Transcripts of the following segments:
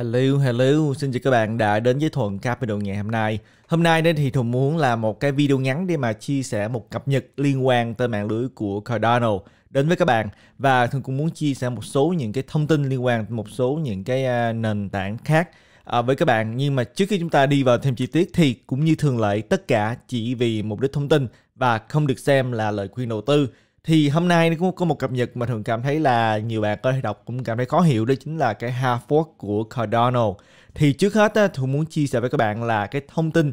Hello, hello, xin chào các bạn đã đến với Thuận Capital ngày hôm nay. Hôm nay đây thì Thuận muốn làm một cái video ngắn để mà chia sẻ một cập nhật liên quan tới mạng lưới của Cardano đến với các bạn và Thuận cũng muốn chia sẻ một số những cái thông tin liên quan một số những cái à, nền tảng khác à, với các bạn nhưng mà trước khi chúng ta đi vào thêm chi tiết thì cũng như thường lệ tất cả chỉ vì mục đích thông tin và không được xem là lời khuyên đầu tư thì hôm nay cũng có một cập nhật mà thường cảm thấy là nhiều bạn có thể đọc cũng cảm thấy khó hiểu đó chính là cái hard fork của Cardano thì trước hết tôi muốn chia sẻ với các bạn là cái thông tin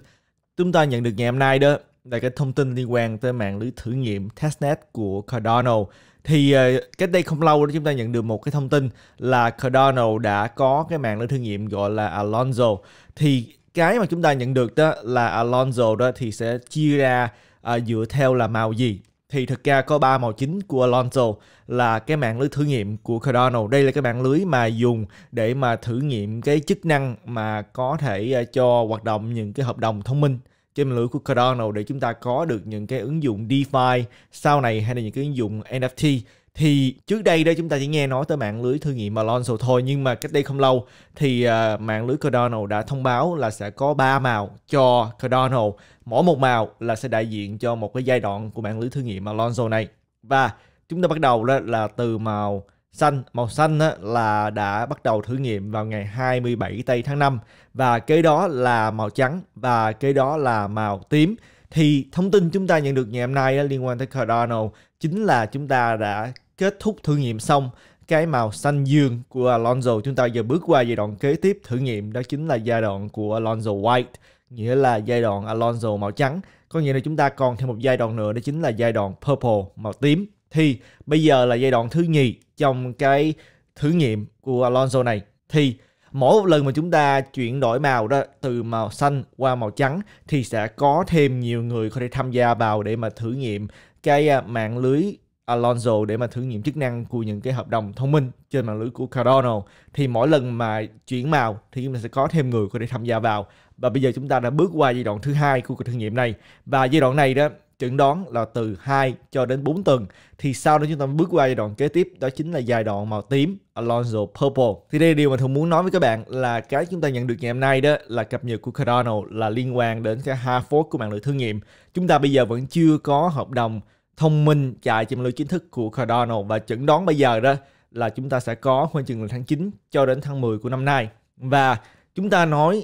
chúng ta nhận được ngày hôm nay đó là cái thông tin liên quan tới mạng lưới thử nghiệm testnet của Cardano thì ờ, cách đây không lâu đó chúng ta nhận được một cái thông tin là Cardano đã có cái mạng lưới thử nghiệm gọi là Alonzo thì cái mà chúng ta nhận được đó là Alonzo đó thì sẽ chia ra uh, dựa theo là màu gì thì thực ra có ba màu chính của Alonso là cái mạng lưới thử nghiệm của Cardano. Đây là cái mạng lưới mà dùng để mà thử nghiệm cái chức năng mà có thể ờ, cho hoạt động những cái hợp đồng thông minh trên mạng lưới của Cardano để chúng ta có được những cái ứng dụng DeFi sau này hay là những cái ứng dụng NFT thì trước đây đó chúng ta chỉ nghe nói tới mạng lưới thương nghiệm Alonso thôi nhưng mà cách đây không lâu thì uh, mạng lưới Cardano đã thông báo là sẽ có 3 màu cho Cardano mỗi một màu là sẽ đại diện cho một cái giai đoạn của mạng lưới thương nghiệm Alonso này và chúng ta bắt đầu đó là từ màu xanh màu xanh á, là đã bắt đầu thử nghiệm vào ngày 27 tây tháng 5 và kế đó là màu trắng và kế đó là màu tím thì thông tin chúng ta nhận được ngày hôm nay liên quan tới Cardano chính là chúng ta đã kết thúc thử nghiệm xong cái màu xanh dương của Alonso chúng ta giờ bước qua giai đoạn kế tiếp thử nghiệm đó chính là giai đoạn của Alonso White nghĩa là giai đoạn Alonso màu trắng có nghĩa là chúng ta còn thêm một giai đoạn nữa đó chính là giai đoạn Purple màu tím thì bây giờ là giai đoạn thứ nhì trong cái thử nghiệm của Alonso này thì mỗi một lần mà chúng ta chuyển đổi màu đó từ màu xanh qua màu trắng thì sẽ có thêm nhiều người có thể tham gia vào để mà thử nghiệm cái à, mạng lưới Alonso để mà thử nghiệm chức năng của những cái hợp đồng thông minh trên mạng lưới của Cardano thì mỗi lần mà chuyển màu thì chúng ta sẽ có thêm người có thể tham gia vào và bây giờ chúng ta đã bước qua giai đoạn thứ hai của cuộc thử nghiệm này và giai đoạn này đó chẩn đoán là từ 2 cho đến 4 tuần thì sau đó chúng ta bước qua giai đoạn kế tiếp đó chính là giai đoạn màu tím Alonso Purple thì đây là điều mà thường muốn nói với các bạn là cái chúng ta nhận được ngày hôm nay đó là cập nhật của Cardano là liên quan đến cái hard fork của mạng lưới thử nghiệm chúng ta bây giờ vẫn chưa có hợp đồng thông minh chạy chùm lưu chính thức của Cardano và chẩn đoán bây giờ đó là chúng ta sẽ có khoảng chừng là tháng 9 cho đến tháng 10 của năm nay. Và chúng ta nói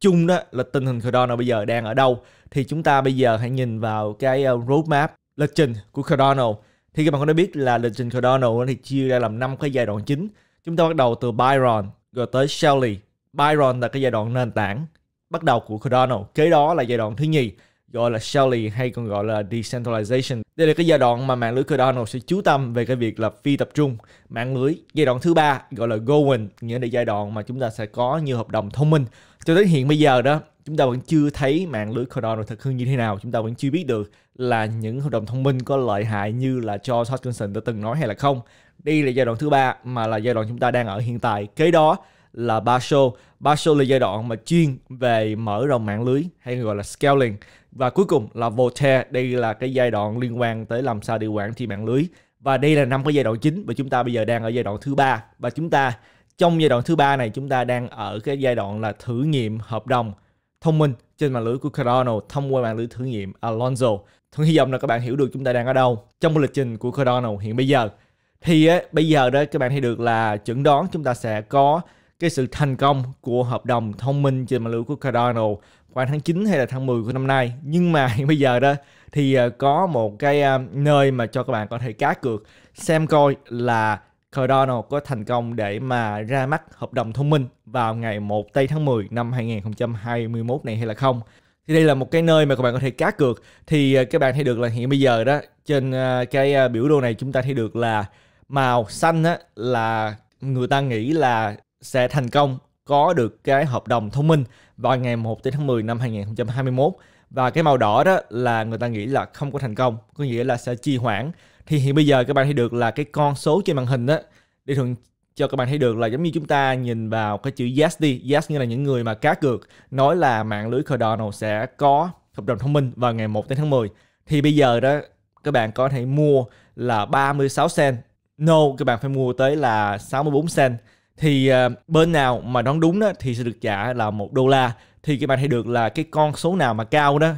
chung đó là tình hình Cardano bây giờ đang ở đâu thì chúng ta bây giờ hãy nhìn vào cái ờ, roadmap lịch trình của Cardano. Thì các bạn có đã biết là lịch trình Cardano thì chia ra làm năm cái giai đoạn chính. Chúng ta bắt đầu từ Byron rồi tới Shelley. Byron là cái giai đoạn nền tảng bắt đầu của Cardano. Kế đó là giai đoạn thứ nhì gọi là shelling hay còn gọi là decentralization. Đây là cái giai đoạn mà mạng lưới Cardano sẽ chú tâm về cái việc là phi tập trung mạng lưới. Giai đoạn thứ ba gọi là going, nghĩa là giai đoạn mà chúng ta sẽ có nhiều hợp đồng thông minh. Cho đến hiện bây giờ đó, chúng ta vẫn chưa thấy mạng lưới Cardano thực hư như thế nào, chúng ta vẫn chưa biết được là những hợp đồng thông minh có lợi hại như là cho Hutchinson đã từng nói hay là không. Đây là giai đoạn thứ ba mà là giai đoạn chúng ta đang ở hiện tại. Kế đó là ba show. là giai đoạn mà chuyên về mở rộng mạng lưới hay gọi là scaling và cuối cùng là Voltaire đây là cái giai đoạn liên quan tới làm sao điều quản trên mạng lưới và đây là năm cái giai đoạn chính và chúng ta bây giờ đang ở giai đoạn thứ ba và chúng ta trong giai đoạn thứ ba này chúng ta đang ở cái giai đoạn là thử nghiệm hợp đồng thông minh trên mạng lưới của Cardano thông qua mạng lưới thử nghiệm Alonzo. Thuận hy vọng là các bạn hiểu được chúng ta đang ở đâu trong lịch trình của Cardano hiện bây giờ. Thì ấy, bây giờ đó các bạn thấy được là chuẩn đoán chúng ta sẽ có cái sự thành công của hợp đồng thông minh trên mạng lưới của Cardano khoảng tháng 9 hay là tháng 10 của năm nay nhưng mà hiện bây giờ đó thì ờ, có một cái ờ, nơi mà cho các bạn có thể cá cược xem coi là Cardano có thành công để mà ra mắt hợp đồng thông minh vào ngày 1 tây tháng 10 năm 2021 này hay là không. Thì đây là một cái nơi mà các bạn có thể cá cược thì ờ, các bạn thấy được là hiện bây giờ đó trên cái biểu đồ này chúng ta thấy được là màu xanh á là người ta nghĩ là sẽ thành công có được cái hợp đồng thông minh vào ngày 1 tháng 10 năm 2021 và cái màu đỏ đó là người ta nghĩ là không có thành công có nghĩa là sẽ trì hoãn thì hiện bây giờ các bạn thấy được là cái con số trên màn hình đó để thường cho các bạn thấy được là giống như chúng ta nhìn vào cái chữ yes đi yes như là những người mà cá cược nói là mạng lưới cardinal sẽ có hợp đồng thông minh vào ngày 1 tháng 10 thì bây giờ đó các bạn có thể mua là 36 cent no các bạn phải mua tới là 64 cent thì uh, bên nào mà đoán đúng đó thì sẽ được trả là một đô la thì các bạn thấy được là cái con số nào mà cao đó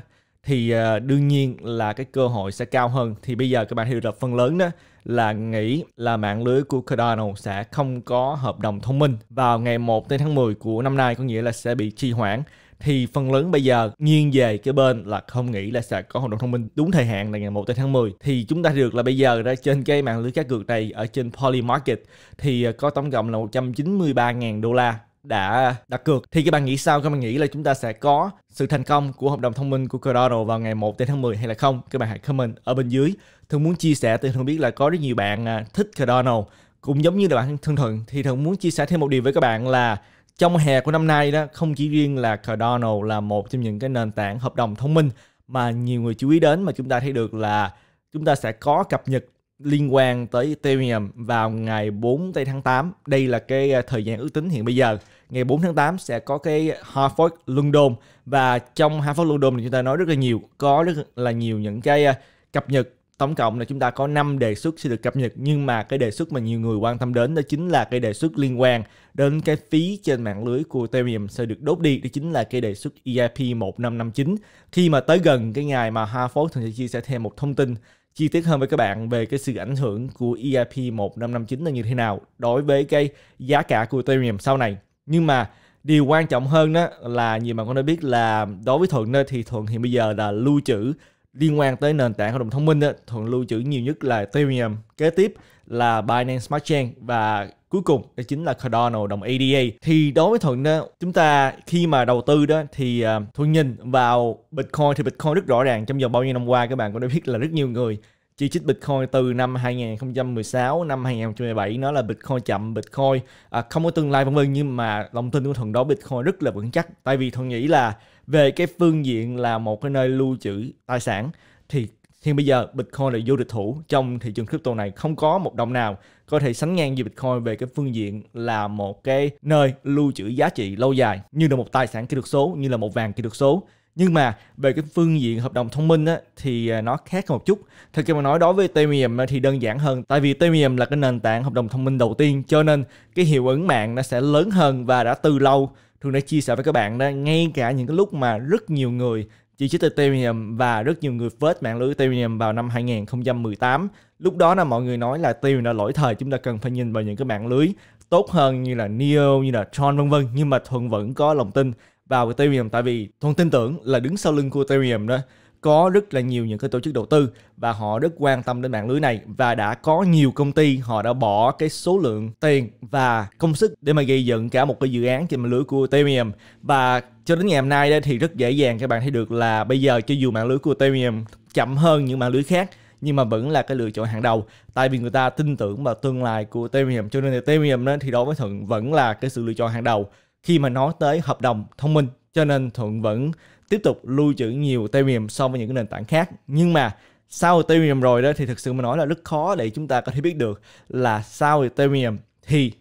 thì uh, đương nhiên là cái cơ hội sẽ cao hơn thì bây giờ các bạn hiểu được phần lớn đó là nghĩ là mạng lưới của Cardano sẽ không có hợp đồng thông minh vào ngày 1 tới tháng 10 của năm nay có nghĩa là sẽ bị trì hoãn thì phần lớn bây giờ nghiêng về cái bên là không nghĩ là sẽ có hoạt động thông minh đúng thời hạn là ngày 1 tháng 10 thì chúng ta được là bây giờ ra trên cái mạng lưới cá cược này ở trên Poly Market thì ờ, có tổng cộng là 193.000 đô la đã đặt cược thì các bạn nghĩ sao các bạn nghĩ là chúng ta sẽ có sự thành công của hợp đồng thông minh của Cardano vào ngày 1 tháng 10 hay là không các bạn hãy comment ở bên dưới thường muốn chia sẻ thì thường biết là có rất nhiều bạn ờ, thích Cardano cũng giống như là bạn thân thuận thì thường muốn chia sẻ thêm một điều với các bạn là trong hè của năm nay đó không chỉ riêng là Cardano là một trong những cái nền tảng hợp đồng thông minh mà nhiều người chú ý đến mà chúng ta thấy được là chúng ta sẽ có cập nhật liên quan tới Ethereum vào ngày 4 tây tháng 8. Đây là cái à, thời gian ước tính hiện bây giờ. Ngày 4 tháng 8 sẽ có cái Hard Fork London và trong Hard Fork London thì chúng ta nói rất là nhiều, có rất là nhiều những cái à, cập nhật tổng cộng là chúng ta có 5 đề xuất sẽ được cập nhật nhưng mà cái đề xuất mà nhiều người quan tâm đến đó chính là cái đề xuất liên quan đến cái phí trên mạng lưới của Ethereum sẽ được đốt đi đó chính là cái đề xuất EIP 1559 khi mà tới gần cái ngày mà Harford sẽ chia sẻ thêm một thông tin chi tiết hơn với các bạn về cái sự ảnh hưởng của EIP 1559 là như thế nào đối với cái giá cả của Ethereum sau này nhưng mà điều quan trọng hơn đó là nhiều bạn cũng đã biết là đối với thuận đó thì thuận hiện bây giờ là lưu trữ liên quan tới nền tảng hợp đồng thông minh đó, thường lưu trữ nhiều nhất là Ethereum, kế tiếp là Binance Smart Chain và cuối cùng đó chính là Cardano đồng ADA. Thì đối với Thuận đó, chúng ta khi mà đầu tư đó thì uh, Thuận nhìn vào Bitcoin thì Bitcoin rất rõ ràng trong vòng bao nhiêu năm qua các bạn cũng đã biết là rất nhiều người chỉ trích Bitcoin từ năm 2016, năm 2017 nó là Bitcoin chậm, Bitcoin à, không có tương lai vân vân nhưng mà lòng tin của Thuận đó Bitcoin rất là vững chắc. Tại vì Thuận nghĩ là về cái phương diện là một cái nơi lưu trữ tài sản thì hiện bây giờ Bitcoin là vô địch thủ trong thị trường crypto này không có một đồng nào có thể sánh ngang với Bitcoin về cái phương diện là một cái nơi lưu trữ giá trị lâu dài như là một tài sản kỹ thuật số như là một vàng kỹ thuật số nhưng mà về cái phương diện hợp đồng thông minh á, thì à, nó khác một chút Thật ra mà nói đối với Ethereum thì đơn giản hơn tại vì Ethereum là cái nền tảng hợp đồng thông minh đầu tiên cho nên cái hiệu ứng mạng nó sẽ lớn hơn và đã từ lâu thường đã chia sẻ với các bạn đó ngay cả những cái lúc mà rất nhiều người chỉ trích Ethereum và rất nhiều người phết mạng lưới Ethereum vào năm 2018. Lúc đó là mọi người nói là Ethereum đã lỗi thời, chúng ta cần phải nhìn vào những cái mạng lưới tốt hơn như là Neo, như là Tron vân vân nhưng mà Thuận vẫn có lòng tin vào Ethereum tại vì Thuận tin tưởng là đứng sau lưng của Ethereum đó có rất là nhiều những cái tổ chức đầu tư và họ rất quan tâm đến mạng lưới này và đã có nhiều công ty họ đã bỏ cái số lượng tiền và công sức để mà gây dựng cả một cái dự án trên mạng lưới của Ethereum và cho đến ngày hôm nay đây thì rất dễ dàng các bạn thấy được là bây giờ cho dù mạng lưới của Ethereum chậm hơn những mạng lưới khác nhưng mà vẫn là cái lựa chọn hàng đầu tại vì người ta tin tưởng vào tương lai của Ethereum cho nên Ethereum đó thì đối với Thuận vẫn là cái sự lựa chọn hàng đầu khi mà nói tới hợp đồng thông minh cho nên Thuận vẫn tiếp tục lưu trữ nhiều Ethereum so với những cái nền tảng khác nhưng mà sau Ethereum rồi đó thì thực sự mà nói là rất khó để chúng ta có thể biết được là sau Ethereum thì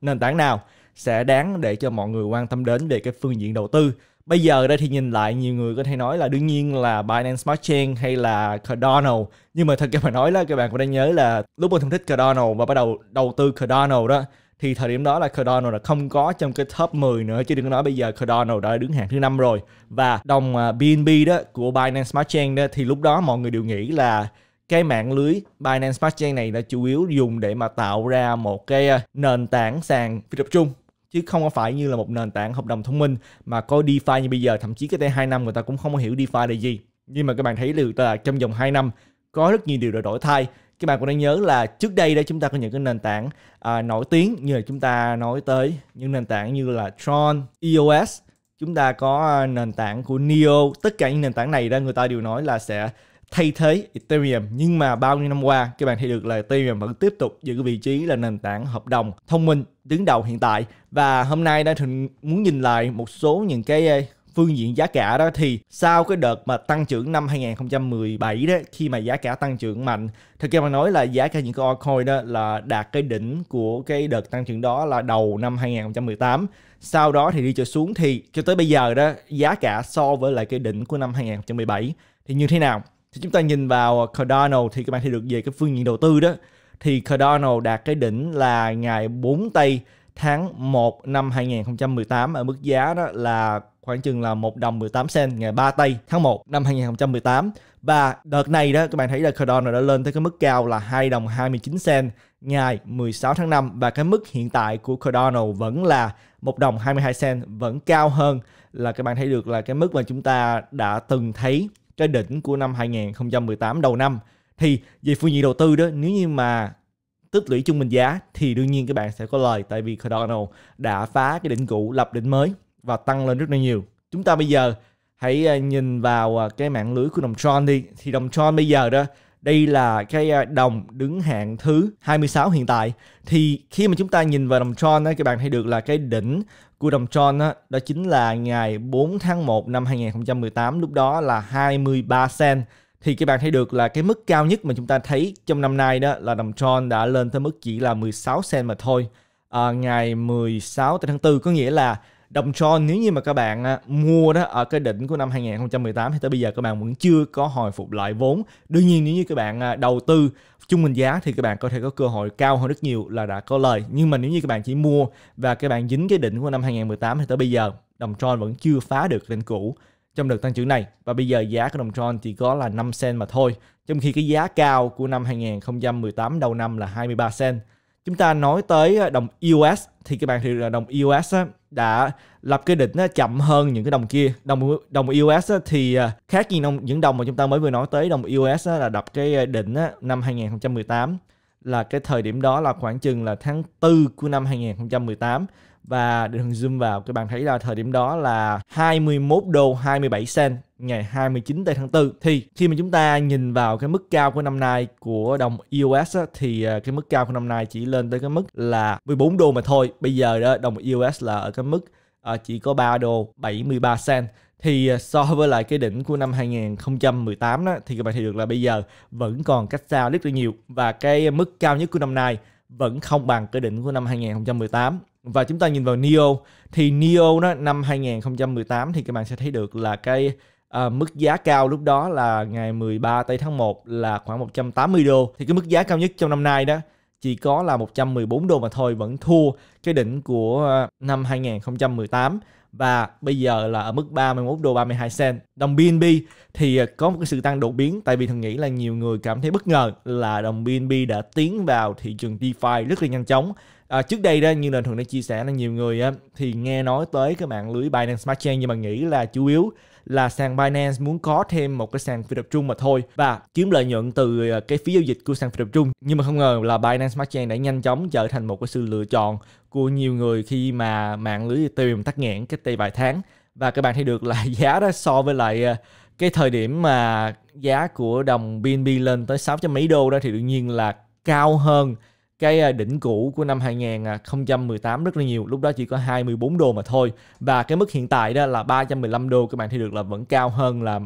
nền tảng nào sẽ đáng để cho mọi người quan tâm đến về cái phương diện đầu tư bây giờ đây thì nhìn lại nhiều người có thể nói là đương nhiên là Binance Smart Chain hay là Cardano nhưng mà thật ra mà nói là các bạn cũng đang nhớ là lúc mình thân thích Cardano và bắt đầu đầu tư Cardano đó thì thời điểm đó là Cardano là không có trong cái top 10 nữa chứ đừng nói bây giờ Cardano đã đứng hạng thứ năm rồi và đồng BNB à, đó của Binance Smart Chain đó thì lúc đó mọi người đều nghĩ là cái mạng lưới Binance Smart Chain này là chủ yếu dùng để mà tạo ra một cái à, nền tảng sàn phi tập trung chứ không phải như là một nền tảng hợp đồng thông minh mà có DeFi như bây giờ thậm chí cái đây 2 năm người ta cũng không hiểu DeFi là gì nhưng mà các bạn thấy được là à, trong vòng 2 năm có rất nhiều điều đã đổi thay các bạn cũng đang nhớ là trước đây đó chúng ta có những cái nền tảng à, nổi tiếng như là chúng ta nói tới những nền tảng như là Tron, EOS, chúng ta có à, nền tảng của Neo, tất cả những nền tảng này đó người ta đều nói là sẽ thay thế Ethereum nhưng mà bao nhiêu năm qua các bạn thấy được là Ethereum vẫn tiếp tục giữ cái vị trí là nền tảng hợp đồng thông minh đứng đầu hiện tại và hôm nay đang muốn nhìn lại một số những cái phương diện giá cả đó thì sau cái đợt mà tăng trưởng năm 2017 đó khi mà giá cả tăng trưởng mạnh thực ra mà nói là giá cả những cái altcoin đó là đạt cái đỉnh của cái đợt tăng trưởng đó là đầu năm 2018 sau đó thì đi trở xuống thì cho tới bây giờ đó giá cả so với lại cái đỉnh của năm 2017 thì như thế nào thì chúng ta nhìn vào Cardano thì các bạn thấy được về cái phương diện đầu tư đó thì Cardano đạt cái đỉnh là ngày 4 tây tháng 1 năm 2018 ở mức giá đó là khoảng chừng là 1 đồng 18 cent ngày 3 tây tháng 1 năm 2018 và đợt này đó các bạn thấy là Cardano đã lên tới cái mức cao là 2 đồng 29 cent ngày 16 tháng 5 và cái mức hiện tại của Cardano vẫn là 1 đồng 22 cent vẫn cao hơn là các bạn thấy được là cái mức mà chúng ta đã từng thấy cái đỉnh của năm 2018 đầu năm thì về phương diện đầu tư đó nếu như mà tích lũy trung bình giá thì đương nhiên các bạn sẽ có lời tại vì Cardano đã phá cái đỉnh cũ lập đỉnh mới và tăng lên rất là nhiều chúng ta bây giờ hãy ờ, nhìn vào ờ, cái mạng lưới của đồng Tron đi thì đồng Tron bây giờ đó đây là cái ờ, đồng đứng hạng thứ 26 hiện tại thì khi mà chúng ta nhìn vào đồng Tron đó, các bạn thấy được là cái đỉnh của đồng Tron đó, đó chính là ngày 4 tháng 1 năm 2018 lúc đó là 23 cent thì các bạn thấy được là cái mức cao nhất mà chúng ta thấy trong năm nay đó là đồng Tron đã lên tới mức chỉ là 16 cent mà thôi à, ngày 16 tháng 4 có nghĩa là đồng tron nếu như mà các bạn à, mua đó ở cái đỉnh của năm 2018 thì tới bây giờ các bạn vẫn chưa có hồi phục lại vốn đương nhiên nếu như các bạn à, đầu tư chung bình giá thì các bạn có thể có cơ hội cao hơn rất nhiều là đã có lời nhưng mà nếu như các bạn chỉ mua và các bạn dính cái đỉnh của năm 2018 thì tới bây giờ đồng tron vẫn chưa phá được đỉnh cũ trong đợt tăng trưởng này và bây giờ giá của đồng tron chỉ có là 5 cent mà thôi trong khi cái giá cao của năm 2018 đầu năm là 23 cent chúng ta nói tới ờ, đồng US thì các bạn thì đồng US đã lập cái đỉnh chậm hơn những cái đồng kia đồng đồng US thì ờ, khác gì những đồng mà chúng ta mới vừa nói tới đồng US là đập cái ờ, đỉnh năm 2018 là cái thời điểm đó là khoảng chừng là tháng 4 của năm 2018 và định hướng zoom vào các bạn thấy là thời điểm đó là 21 đô 27 cent ngày 29 tây tháng 4 thì khi mà chúng ta nhìn vào cái mức cao của năm nay của đồng us á, thì ờ, cái mức cao của năm nay chỉ lên tới cái mức là 14 đô mà thôi bây giờ đó đồng us là ở cái mức ờ, chỉ có 3 đô 73 cent thì ờ, so với lại cái đỉnh của năm 2018 đó thì các bạn thấy được là bây giờ vẫn còn cách xa rất là nhiều và cái mức cao nhất của năm nay vẫn không bằng cái đỉnh của năm 2018 và chúng ta nhìn vào Neo thì Neo đó năm 2018 thì các bạn sẽ thấy được là cái à, mức giá cao lúc đó là ngày 13 tây tháng 1 là khoảng 180 đô thì cái mức giá cao nhất trong năm nay đó chỉ có là 114 đô mà thôi vẫn thua cái đỉnh của ờ, năm 2018 và bây giờ là ở mức 31 đô 32 cent. Đồng BNB thì ờ, có một cái sự tăng đột biến tại vì thường nghĩ là nhiều người cảm thấy bất ngờ là đồng BNB đã tiến vào thị trường DeFi rất là nhanh chóng à, trước đây đó như là thường đã chia sẻ là nhiều người á, thì nghe nói tới cái mạng lưới Binance Smart Chain nhưng mà nghĩ là chủ yếu là sàn Binance muốn có thêm một cái sàn phi tập trung mà thôi và kiếm lợi nhuận từ à, cái phí giao dịch của sàn phi tập trung nhưng mà không ngờ là Binance Smart Chain đã nhanh chóng trở thành một cái sự lựa chọn của nhiều người khi mà mạng lưới Ethereum tắt nghẽn cách đây vài tháng và các bạn thấy được là giá đó so với lại à, cái thời điểm mà giá của đồng BNB lên tới 600 mấy đô đó thì đương nhiên là cao hơn cái à, đỉnh cũ của năm 2018 à, rất là nhiều lúc đó chỉ có 24 đô mà thôi và cái mức hiện tại đó là 315 đô các bạn thấy được là vẫn cao hơn là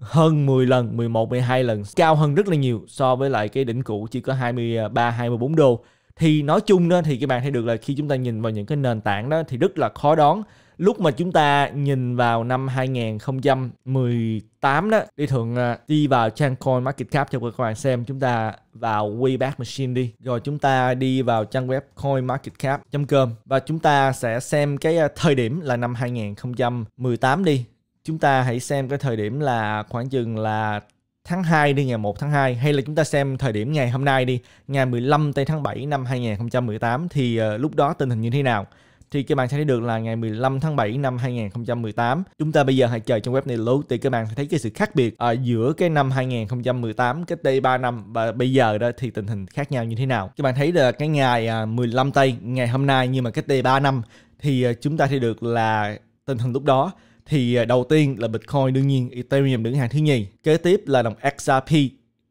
hơn 10 lần, 11, 12 lần cao hơn rất là nhiều so với lại cái đỉnh cũ chỉ có 23, 24 đô thì nói chung đó thì các bạn thấy được là khi chúng ta nhìn vào những cái nền tảng đó thì rất là khó đoán lúc mà chúng ta nhìn vào năm 2018 đó đi thường à, đi vào trang coin market cap cho các bạn xem chúng ta vào Wayback Machine đi rồi chúng ta đi vào trang web coin market cap com và chúng ta sẽ xem cái à, thời điểm là năm 2018 đi chúng ta hãy xem cái thời điểm là khoảng chừng là tháng 2 đi ngày 1 tháng 2 hay là chúng ta xem thời điểm ngày hôm nay đi ngày 15 tây tháng 7 năm 2018 thì à, lúc đó tình hình như thế nào thì các bạn sẽ thấy được là ngày 15 tháng 7 năm 2018 chúng ta bây giờ hãy chờ trong web này lúc thì các bạn sẽ thấy cái sự khác biệt ở à, giữa cái năm 2018 cách đây 3 năm và bây giờ đó thì tình hình khác nhau như thế nào các bạn thấy là cái ngày 15 à, tây ngày hôm nay nhưng mà cách đây 3 năm thì à, chúng ta thấy được là tình hình lúc đó thì đầu tiên là Bitcoin đương nhiên Ethereum đứng hàng thứ nhì kế tiếp là đồng XRP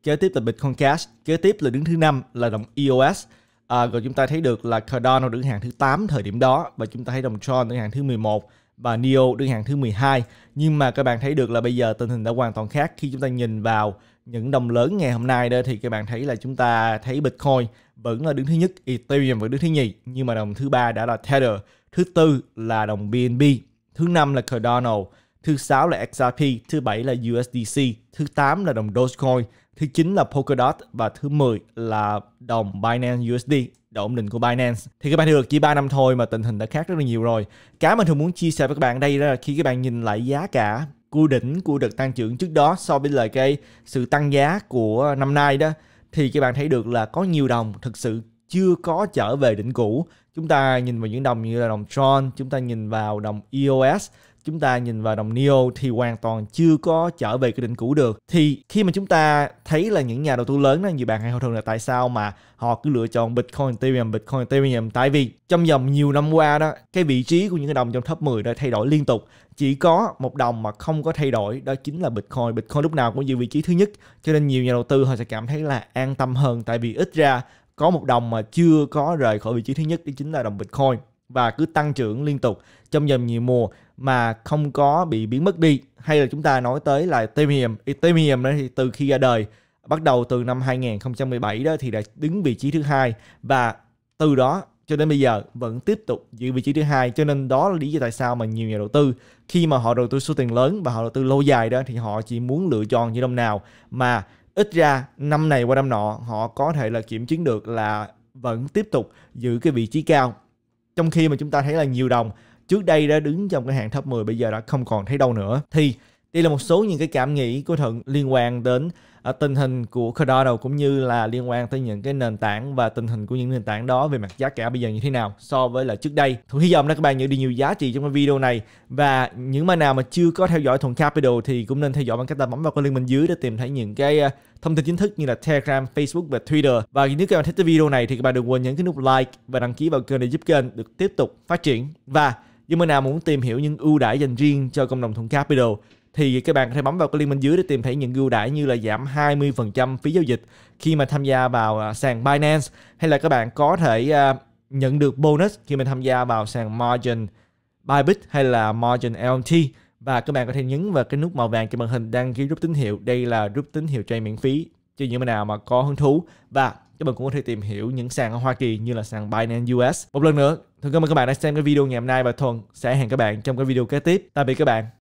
kế tiếp là Bitcoin Cash kế tiếp là đứng thứ năm là đồng EOS À, rồi chúng ta thấy được là Cardano đứng hàng thứ 8 thời điểm đó và chúng ta thấy đồng Tron đứng hàng thứ 11 và NEO đứng hàng thứ 12. Nhưng mà các bạn thấy được là bây giờ tình hình đã hoàn toàn khác khi chúng ta nhìn vào những đồng lớn ngày hôm nay đó thì các bạn thấy là chúng ta thấy Bitcoin vẫn là đứng thứ nhất, Ethereum vẫn đứng thứ nhì, nhưng mà đồng thứ ba đã là Tether, thứ tư là đồng BNB, thứ năm là Cardano, thứ sáu là XRP, thứ bảy là USDC, thứ tám là đồng Dogecoin Thứ 9 là Polkadot và thứ 10 là đồng Binance USD đồng ổn định của Binance. Thì các bạn thấy được chỉ 3 năm thôi mà tình hình đã khác rất là nhiều rồi. Cái mình thường muốn chia sẻ với các bạn đây là khi các bạn nhìn lại giá cả của đỉnh của đợt tăng trưởng trước đó so với lại cái sự tăng giá của năm nay đó thì các bạn thấy được là có nhiều đồng thực sự chưa có trở về đỉnh cũ. Chúng ta nhìn vào những đồng như là đồng Tron, chúng ta nhìn vào đồng EOS chúng ta nhìn vào đồng Neo thì hoàn toàn chưa có trở về cái đỉnh cũ được. Thì khi mà chúng ta thấy là những nhà đầu tư lớn đó, như bạn hay hỏi thường là tại sao mà họ cứ lựa chọn Bitcoin Ethereum, Bitcoin Ethereum tại vì trong vòng nhiều năm qua đó, cái vị trí của những cái đồng trong top 10 đã thay đổi liên tục. Chỉ có một đồng mà không có thay đổi đó chính là Bitcoin. Bitcoin lúc nào cũng giữ vị trí thứ nhất cho nên nhiều nhà đầu tư họ sẽ cảm thấy là an tâm hơn tại vì ít ra có một đồng mà chưa có rời khỏi vị trí thứ nhất đó chính là đồng Bitcoin và cứ tăng trưởng liên tục trong dòng nhiều mùa mà không có bị biến mất đi hay là chúng ta nói tới là Ethereum Ethereum thì từ khi ra đời bắt đầu từ năm 2017 đó thì đã đứng vị trí thứ hai và từ đó cho đến bây giờ vẫn tiếp tục giữ vị trí thứ hai cho nên đó là lý do tại sao mà nhiều nhà đầu tư khi mà họ đầu tư số tiền lớn và họ đầu tư lâu dài đó thì họ chỉ muốn lựa chọn những năm nào mà ít ra năm này qua năm nọ họ có thể là kiểm chứng được là vẫn tiếp tục giữ cái vị trí cao trong khi mà chúng ta thấy là nhiều đồng trước đây đã đứng trong cái hạng thấp 10 bây giờ đã không còn thấy đâu nữa thì đây là một số những cái cảm nghĩ của thuận liên quan đến Ờ, tình hình của Cardano cũng như là liên quan tới những cái nền tảng và tình hình của những nền tảng đó về mặt giá cả bây giờ như thế nào so với là trước đây. Thuận hy vọng là các bạn nhận được nhiều giá trị trong cái video này và những bạn nào mà chưa có theo dõi Thuận Capital thì cũng nên theo dõi bằng cách là bấm vào cái link bên dưới để tìm thấy những cái ờ, thông tin chính thức như là Telegram, Facebook và Twitter. Và nếu các bạn thích cái video này thì các bạn đừng quên nhấn cái nút like và đăng ký vào kênh để giúp kênh được tiếp tục phát triển. Và những bạn nào muốn tìm hiểu những ưu đãi dành riêng cho cộng đồng Thuận Capital thì các bạn có thể bấm vào cái link bên dưới để tìm thấy những ưu đãi như là giảm 20% phí giao dịch khi mà tham gia vào à, sàn Binance hay là các bạn có thể à, nhận được bonus khi mà tham gia vào sàn margin Bybit hay là margin LMT và các bạn có thể nhấn vào cái nút màu vàng trên màn hình đăng ký rút tín hiệu. Đây là rút tín hiệu trade miễn phí cho những bạn nào mà có hứng thú và các bạn cũng có thể tìm hiểu những sàn ở Hoa Kỳ như là sàn Binance US. Một lần nữa, thưa cảm ơn các bạn đã xem cái video ngày hôm nay và Thuần sẽ hẹn các bạn trong cái video kế tiếp. Tạm biệt các bạn.